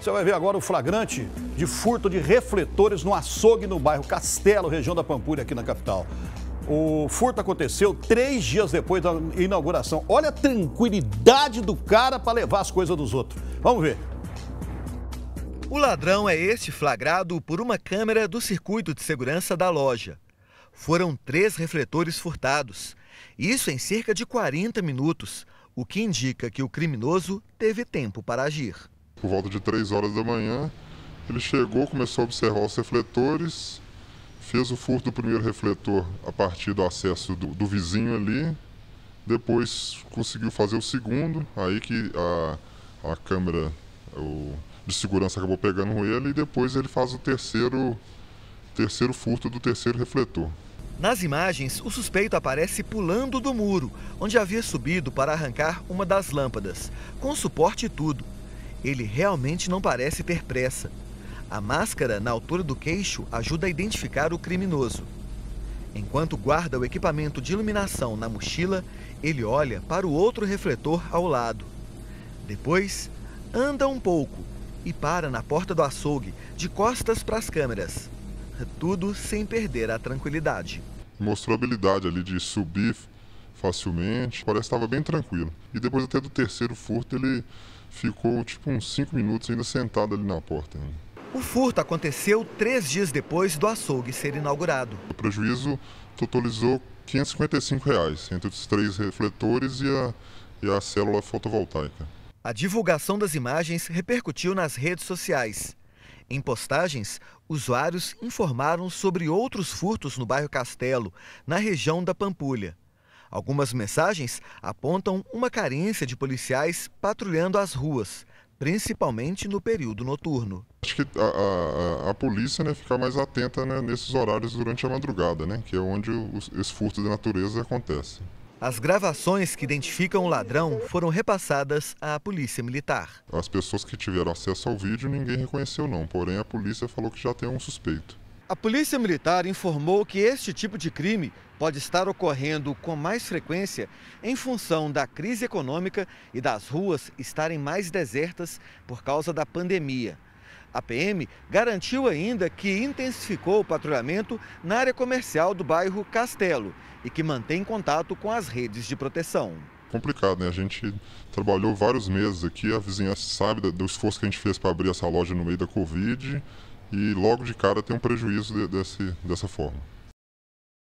Você vai ver agora o flagrante de furto de refletores no açougue no bairro Castelo, região da Pampulha, aqui na capital. O furto aconteceu três dias depois da inauguração. Olha a tranquilidade do cara para levar as coisas dos outros. Vamos ver. O ladrão é este flagrado por uma câmera do circuito de segurança da loja. Foram três refletores furtados. Isso em cerca de 40 minutos, o que indica que o criminoso teve tempo para agir por volta de 3 horas da manhã. Ele chegou, começou a observar os refletores, fez o furto do primeiro refletor a partir do acesso do, do vizinho ali, depois conseguiu fazer o segundo, aí que a, a câmera o, de segurança acabou pegando ele, e depois ele faz o terceiro, terceiro furto do terceiro refletor. Nas imagens, o suspeito aparece pulando do muro, onde havia subido para arrancar uma das lâmpadas, com suporte e tudo. Ele realmente não parece ter pressa. A máscara na altura do queixo ajuda a identificar o criminoso. Enquanto guarda o equipamento de iluminação na mochila, ele olha para o outro refletor ao lado. Depois, anda um pouco e para na porta do açougue, de costas para as câmeras. Tudo sem perder a tranquilidade. Mostrou habilidade ali de subir facilmente, parece que estava bem tranquilo. E depois até do terceiro furto ele ficou tipo uns 5 minutos ainda sentado ali na porta. O furto aconteceu três dias depois do açougue ser inaugurado. O prejuízo totalizou 555 reais entre os três refletores e a, e a célula fotovoltaica. A divulgação das imagens repercutiu nas redes sociais. Em postagens, usuários informaram sobre outros furtos no bairro Castelo, na região da Pampulha. Algumas mensagens apontam uma carência de policiais patrulhando as ruas, principalmente no período noturno. Acho que a, a, a polícia né, fica mais atenta né, nesses horários durante a madrugada, né, que é onde os, os furtos de natureza acontecem. As gravações que identificam o ladrão foram repassadas à polícia militar. As pessoas que tiveram acesso ao vídeo ninguém reconheceu não, porém a polícia falou que já tem um suspeito. A Polícia Militar informou que este tipo de crime pode estar ocorrendo com mais frequência em função da crise econômica e das ruas estarem mais desertas por causa da pandemia. A PM garantiu ainda que intensificou o patrulhamento na área comercial do bairro Castelo e que mantém contato com as redes de proteção complicado, né? A gente trabalhou vários meses aqui, a vizinhança sabe do esforço que a gente fez para abrir essa loja no meio da Covid e logo de cara tem um prejuízo de, desse, dessa forma.